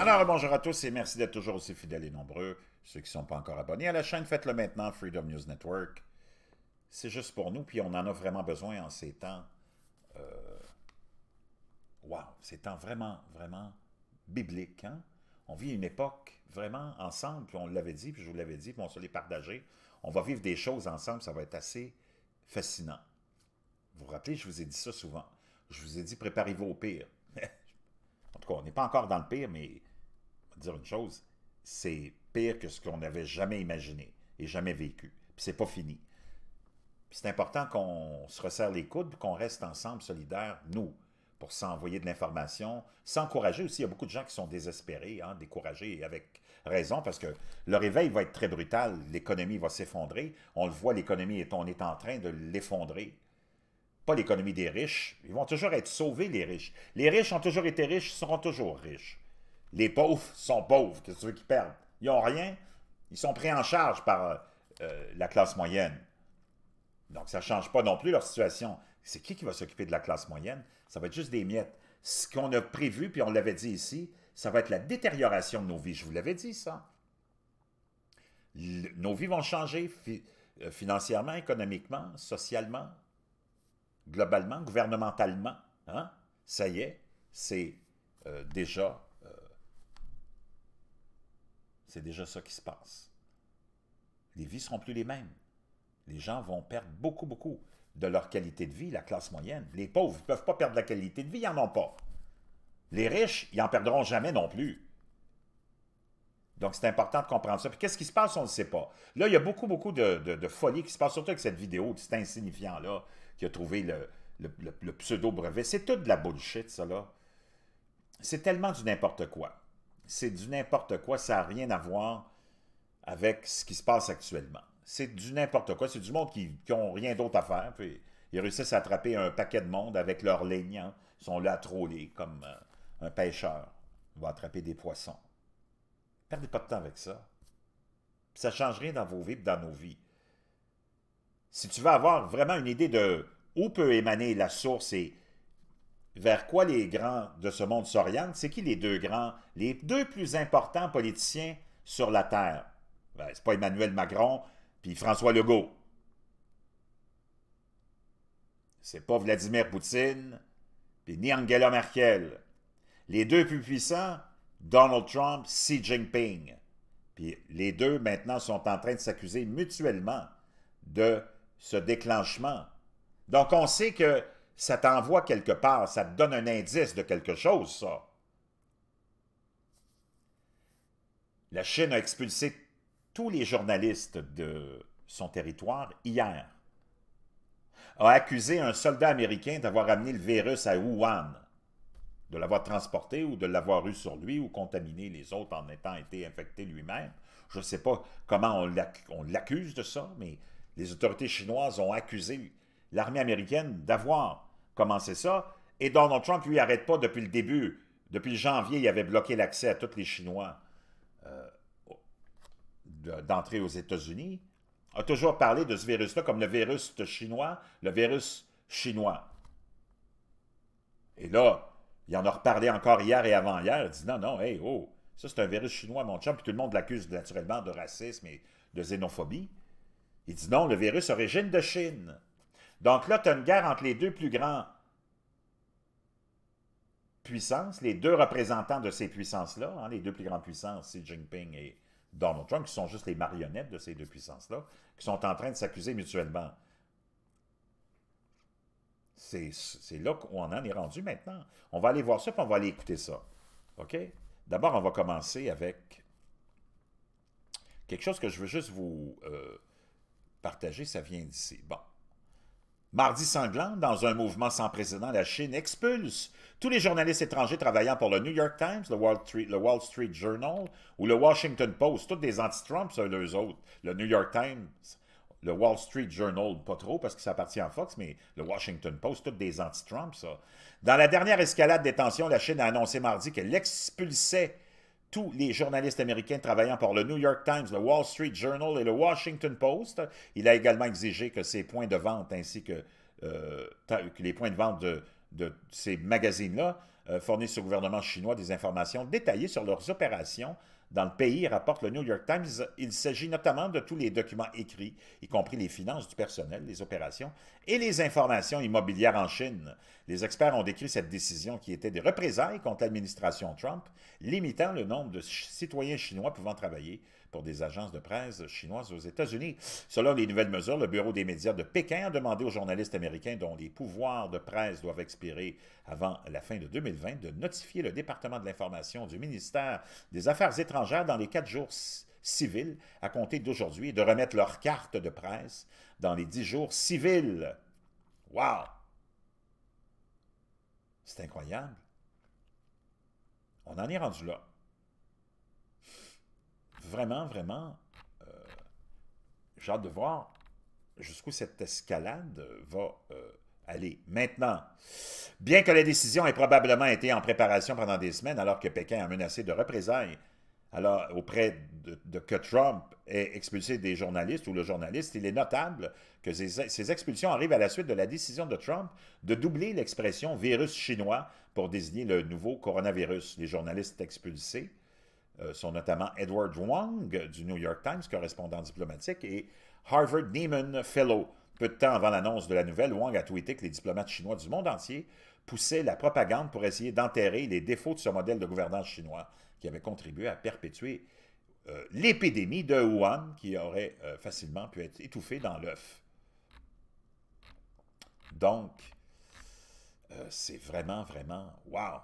Alors, bonjour à tous et merci d'être toujours aussi fidèles et nombreux. Ceux qui ne sont pas encore abonnés à la chaîne, faites-le maintenant, Freedom News Network. C'est juste pour nous, puis on en a vraiment besoin en ces temps. Waouh, wow, ces temps vraiment, vraiment bibliques. Hein? On vit une époque vraiment ensemble, puis on l'avait dit, puis je vous l'avais dit, puis on se l'est partagé. On va vivre des choses ensemble, ça va être assez fascinant. Vous vous rappelez, je vous ai dit ça souvent. Je vous ai dit, préparez-vous au pire. en tout cas, on n'est pas encore dans le pire, mais dire une chose, c'est pire que ce qu'on n'avait jamais imaginé et jamais vécu. Puis c'est pas fini. c'est important qu'on se resserre les coudes, qu'on reste ensemble, solidaires, nous, pour s'envoyer de l'information, s'encourager aussi. Il y a beaucoup de gens qui sont désespérés, hein, découragés, et avec raison, parce que le réveil va être très brutal, l'économie va s'effondrer. On le voit, l'économie, et on est en train de l'effondrer. Pas l'économie des riches. Ils vont toujours être sauvés, les riches. Les riches ont toujours été riches, seront toujours riches. Les pauvres sont pauvres. Qu'est-ce que tu veux qu'ils perdent? Ils n'ont rien. Ils sont pris en charge par euh, euh, la classe moyenne. Donc, ça ne change pas non plus leur situation. C'est qui qui va s'occuper de la classe moyenne? Ça va être juste des miettes. Ce qu'on a prévu, puis on l'avait dit ici, ça va être la détérioration de nos vies. Je vous l'avais dit, ça. nos vies vont changer euh, financièrement, économiquement, socialement, globalement, gouvernementalement. Hein? Ça y est, c'est déjà c'est déjà ça qui se passe. Les vies seront plus les mêmes. Les gens vont perdre beaucoup, beaucoup de leur qualité de vie, la classe moyenne. Les pauvres ne peuvent pas perdre la qualité de vie, ils n'en ont pas. Les riches, ils n'en perdront jamais non plus. Donc, c'est important de comprendre ça. Puis, qu'est-ce qui se passe, on ne sait pas. Là, il y a beaucoup, beaucoup de, folie qui se passe, surtout avec cette vidéo de cet insignifiant-là qui a trouvé le, pseudo-brevet. C'est tout de la bullshit, ça, là. C'est tellement du n'importe quoi c'est du n'importe quoi, ça n'a rien à voir avec ce qui se passe actuellement. C'est du n'importe quoi, c'est du monde qui n'a rien d'autre à faire, puis ils réussissent à attraper un paquet de monde avec leurs lignes, ils sont là à troller comme euh, un pêcheur va attraper des poissons. Perdez pas de temps avec ça. ça ne change rien dans vos vies et dans nos vies. Si tu veux avoir vraiment une idée de où peut émaner la source et vers quoi les grands de ce monde s'orientent, c'est qui les deux grands, les deux plus importants politiciens sur la Terre? Ben, c'est pas Emmanuel Macron puis François Legault. C'est pas Vladimir Poutine puis ni Angela Merkel. Les deux plus puissants, Donald Trump, Xi Jinping. Puis les deux maintenant sont en train de s'accuser mutuellement de ce déclenchement. Donc on sait que ça t'envoie quelque part, ça te donne un indice de quelque chose, ça. La Chine a expulsé tous les journalistes de son territoire hier. A accusé un soldat américain d'avoir amené le virus à Wuhan, de l'avoir transporté ou de l'avoir eu sur lui ou contaminé les autres en étant été infecté lui-même. Je ne sais pas comment on l'accuse de ça, mais les autorités chinoises ont accusé l'armée américaine d'avoir commencer ça. Et Donald Trump, lui, arrête pas depuis le début. Depuis janvier, il avait bloqué l'accès à tous les Chinois euh, d'entrer aux États-Unis. A toujours parlé de ce virus-là comme le virus chinois, le virus chinois. Et là, il en a reparlé encore hier et avant-hier. Il dit non, non, hey, oh, ça c'est un virus chinois, mon champ, Puis tout le monde l'accuse naturellement de racisme et de xénophobie. Il dit non, le virus origine de Chine. Donc là, tu as une guerre entre les deux plus grandes puissances, les deux représentants de ces puissances-là, hein, les deux plus grandes puissances, Xi Jinping et Donald Trump, qui sont juste les marionnettes de ces deux puissances-là, qui sont en train de s'accuser mutuellement. C'est là qu'on en est rendu maintenant. On va aller voir ça, puis on va aller écouter ça. OK? D'abord, on va commencer avec quelque chose que je veux juste vous euh, partager, ça vient d'ici. Bon. Mardi sanglant, dans un mouvement sans précédent, la Chine expulse tous les journalistes étrangers travaillant pour le New York Times, le Wall Street, Journal ou le Washington Post, tous des anti-Trump, autres. Le New York Times, le Wall Street Journal, pas trop parce que ça appartient à Fox, mais le Washington Post, tous des anti-Trump, ça. Dans la dernière escalade des tensions, la Chine a annoncé mardi qu'elle expulsait tous les journalistes américains travaillant pour le New York Times, le Wall Street Journal et le Washington Post. Il a également exigé que ces points de vente ainsi que, euh, les points de vente de, ces magazines-là euh, fournissent au gouvernement chinois des informations détaillées sur leurs opérations dans le pays, rapporte le New York Times. Il s'agit notamment de tous les documents écrits, y compris les finances du personnel, les opérations et les informations immobilières en Chine. Les experts ont décrit cette décision qui était des représailles contre l'administration Trump, limitant le nombre de citoyens chinois pouvant travailler pour des agences de presse chinoises aux États-Unis. Selon les nouvelles mesures, le Bureau des médias de Pékin a demandé aux journalistes américains dont les pouvoirs de presse doivent expirer avant la fin de 2020 de notifier le département de l'information du ministère des Affaires étrangères dans les quatre jours civils à compter d'aujourd'hui et de remettre leur carte de presse dans les dix jours civils. Wow! C'est incroyable. On en est rendu là vraiment, vraiment, euh, j'ai hâte de voir jusqu'où cette escalade va euh, aller. Maintenant, bien que la décision ait probablement été en préparation pendant des semaines, alors que Pékin a menacé de représailles alors, auprès de, que Trump ait expulsé des journalistes ou le journaliste, il est notable que ces, ces expulsions arrivent à la suite de la décision de Trump de doubler l'expression virus chinois pour désigner le nouveau coronavirus. Les journalistes expulsés euh, sont notamment Edward Wong du New York Times, correspondant diplomatique, et Harvard Neiman Fellow. Peu de temps avant l'annonce de la nouvelle, Wang a tweeté que les diplomates chinois du monde entier poussaient la propagande pour essayer d'enterrer les défauts de ce modèle de gouvernance chinois qui avait contribué à perpétuer euh, l'épidémie de Wuhan qui aurait euh, facilement pu être étouffée dans l'œuf. Donc, c'est vraiment, vraiment, wow!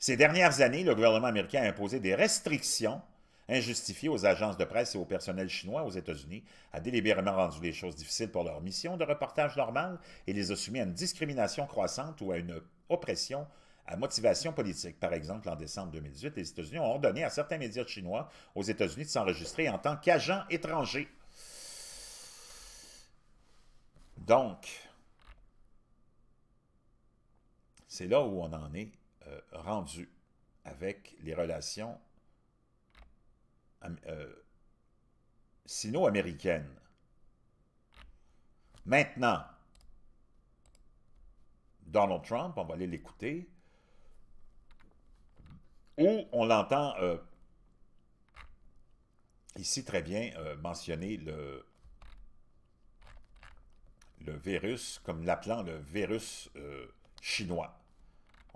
Ces dernières années, le gouvernement américain a imposé des restrictions injustifiées aux agences de presse et au personnel chinois aux États-Unis, a délibérément rendu les choses difficiles pour leur mission de reportage normal et les a soumis à une discrimination croissante ou à une oppression à motivation politique. Par exemple, en décembre 2018, les États-Unis ont ordonné à certains médias chinois aux États-Unis de s'enregistrer en tant qu'agents étrangers. Donc, c'est là où on en est euh, rendu avec les relations euh, sino-américaines. Maintenant, Donald Trump, on va aller l'écouter, où on l'entend euh, ici très bien mentionner le, virus, comme l'appelant le virus chinois.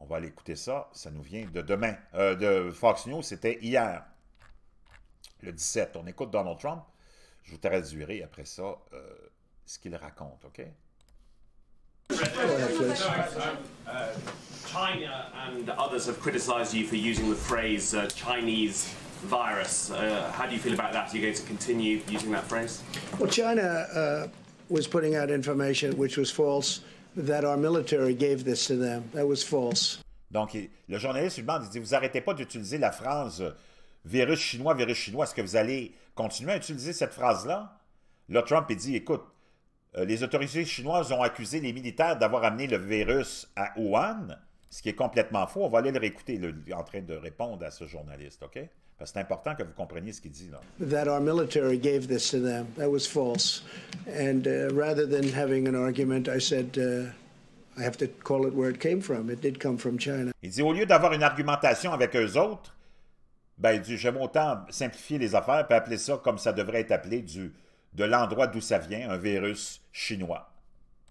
On va aller écouter ça. Ça nous vient de demain. Euh, de Fox News, c'était hier, le 17. On écoute Donald Trump. Je vous traduirai après ça euh, ce qu'il raconte, OK? China and others have criticized you for using the phrase uh, Chinese virus. Uh, how do you feel about that? Are you going to continue using that phrase? Well, China uh, was putting out information which was false. Donc, le journaliste lui demande, il dit, vous arrêtez pas d'utiliser la phrase euh, virus chinois, virus chinois. Est-ce que vous allez continuer à utiliser cette phrase-là? Là, Trump, il dit, écoute, euh, les autorités chinoises ont accusé les militaires d'avoir amené le virus à Wuhan ce qui est complètement faux. On va aller le réécouter en train de répondre à ce journaliste, OK? Parce que c'est important que vous compreniez ce qu'il dit là. That our military gave this to them. That was false. And uh, rather than having an argument, I said uh, I have to call it where it came from. It did come from China. Il dit au lieu d'avoir une argumentation avec eux autres, ben il dit j'aime autant simplifier les affaires et appeler ça comme ça devrait être appelé du de l'endroit d'où ça vient, un virus chinois.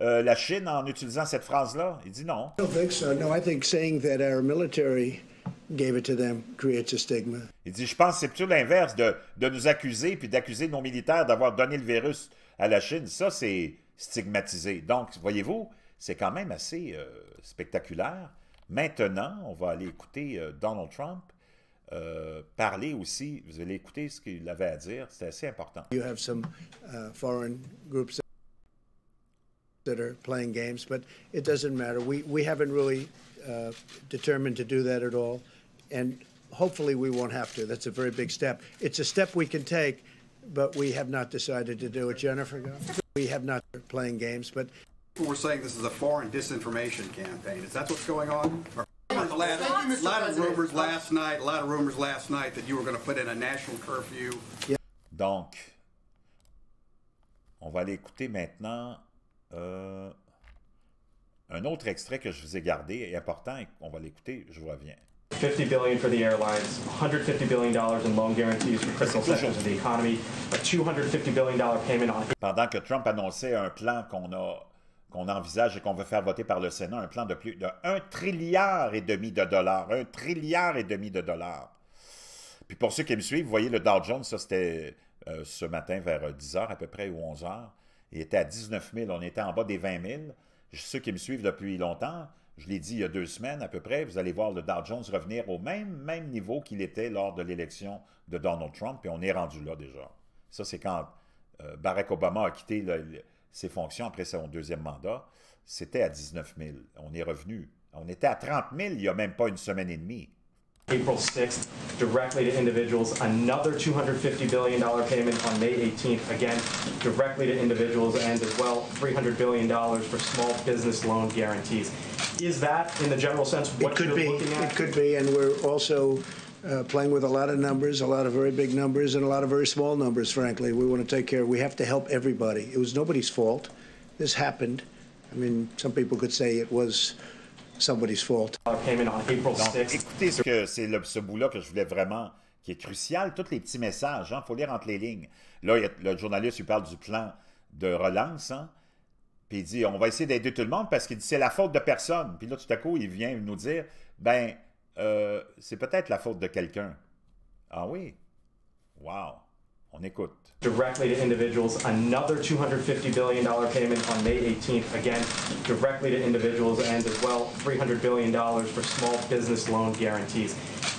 Euh, la Chine en utilisant cette phrase-là? Il dit non. Il dit, je pense que c'est plutôt l'inverse de, nous accuser puis d'accuser nos militaires d'avoir donné le virus à la Chine. Ça, c'est stigmatisé. Donc, voyez-vous, c'est quand même assez euh, spectaculaire. Maintenant, on va aller écouter euh, Donald Trump parler aussi. Vous allez écouter ce qu'il avait à dire. C'est assez important. that are playing games, but it doesn't matter. We, we haven't really uh, determined to do that at all, and hopefully we won't have to. That's a very big step. It's a step we can take, but we have not decided to do it. Jennifer, we have not playing games, but we're saying this is a foreign disinformation campaign. Is that what's going on? Or a lot of rumors last night. A lot of rumors last night that you were going to put in a national curfew. Donc, on va l'écouter maintenant Euh, un autre extrait que je vous ai gardé est important et on va l'écouter, je reviens. Pendant que Trump annonçait un plan qu'on a qu'on envisage et qu'on veut faire voter par le Sénat, un plan de plus de 1 trilliard et demi de dollars, Un trilliard et demi de dollars. Puis pour ceux qui me suivent, vous voyez le Dow Jones, ça c'était euh, ce matin vers 10h à peu près ou 11h. Il était à 19 000, on était en bas des 20 000. Ceux qui me suivent depuis longtemps, je l'ai dit il y a deux semaines à peu près, vous allez voir le Dow Jones revenir au même, même niveau qu'il était lors de l'élection de Donald Trump, et on est rendu là déjà. Ça, c'est quand euh, Barack Obama a quitté ses fonctions après son deuxième mandat, c'était à 19 000. On est revenu. On était à 30 000 il n'y a même pas une semaine et demie. April 6th directly to individuals, another $250 billion payment on May 18th, again, directly to individuals, and as well, $300 billion for small business loan guarantees. Is that, in the general sense, what it could be, It could be, and we're also uh, playing with a lot of numbers, a lot of very big numbers, and a lot of very small numbers, frankly. We want to take care. We have to help everybody. It was nobody's fault. This happened. I mean, some people could say it was somebody's fault. écoutez ce c'est ce bout-là que je voulais vraiment qui est crucial, tous les petits messages, il hein, faut lire entre les lignes. Là, le journaliste, il parle du plan de relance, hein, puis il dit, on va essayer d'aider tout le monde parce qu'il dit, c'est la faute de personne. Puis là, tout à coup, il vient nous dire, ben, euh, c'est peut-être la faute de quelqu'un. Ah oui? Wow! On écoute. Directly to individuals, another $250 billion payment on May 18th, again, directly to individuals, and as well, $300 billion for small business loan guarantees.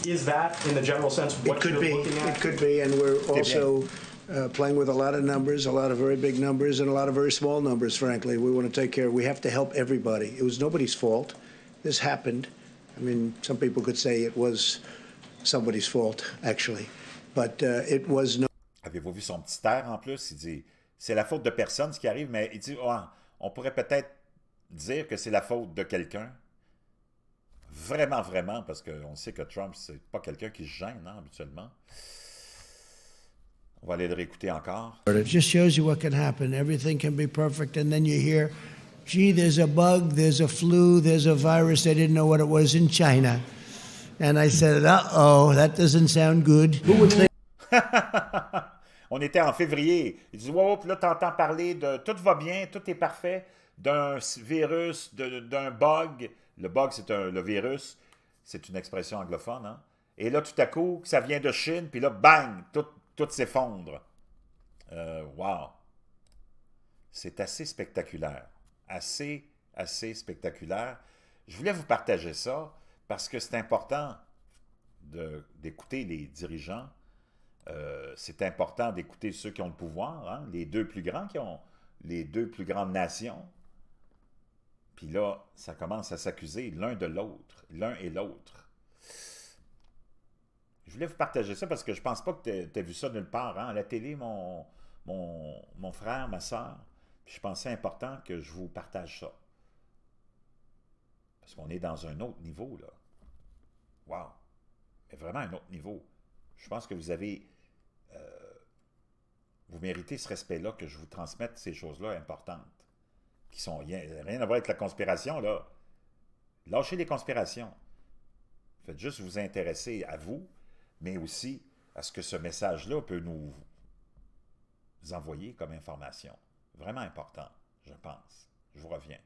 Is that, in the general sense, what it could you're be. looking at? It could be, and we're also uh, playing with a lot of numbers, a lot of very big numbers, and a lot of very small numbers, frankly. We want to take care. We have to help everybody. It was nobody's fault. This happened. I mean, some people could say it was somebody's fault, actually, but uh, it was no. avez-vous vu son petit air en plus? Il dit, c'est la faute de personne ce qui arrive, mais il dit, on pourrait peut-être dire que c'est la faute de quelqu'un. Vraiment, vraiment, parce qu'on sait que Trump, c'est pas quelqu'un qui se gêne, hein, habituellement. On va aller le réécouter encore. Ça just shows you what can happen. Everything can be perfect, and then you hear, gee, there's a bug, there's a flu, there's a virus. They didn't know what it was in China. And I said, uh-oh, that doesn't sound good. Who would think... On était en février. Il dit, wow, puis là, t'entends parler de tout va bien, tout est parfait, d'un virus, d'un bug. Le bug, c'est le virus. C'est une expression anglophone, hein? Et là, tout à coup, ça vient de Chine, puis là, bang, tout, s'effondre. Euh, wow! C'est assez spectaculaire. Assez, assez spectaculaire. Je voulais vous partager ça parce que c'est important d'écouter les dirigeants euh, c'est important d'écouter ceux qui ont le pouvoir, hein, les deux plus grands qui ont les deux plus grandes nations. Puis là, ça commence à s'accuser l'un de l'autre, l'un et l'autre. Je voulais vous partager ça parce que je pense pas que tu as vu ça d'une part. Hein. À la télé, mon, mon, frère, ma soeur, puis je pensais important que je vous partage ça. Parce qu'on est dans un autre niveau, là. Wow! Mais vraiment un autre niveau. Je pense que vous avez euh, vous méritez ce respect-là, que je vous transmette ces choses-là importantes, qui sont rien à voir avec la conspiration, là. Lâchez les conspirations. Faites juste vous intéresser à vous, mais aussi à ce que ce message-là peut nous envoyer comme information. Vraiment important, je pense. Je vous reviens.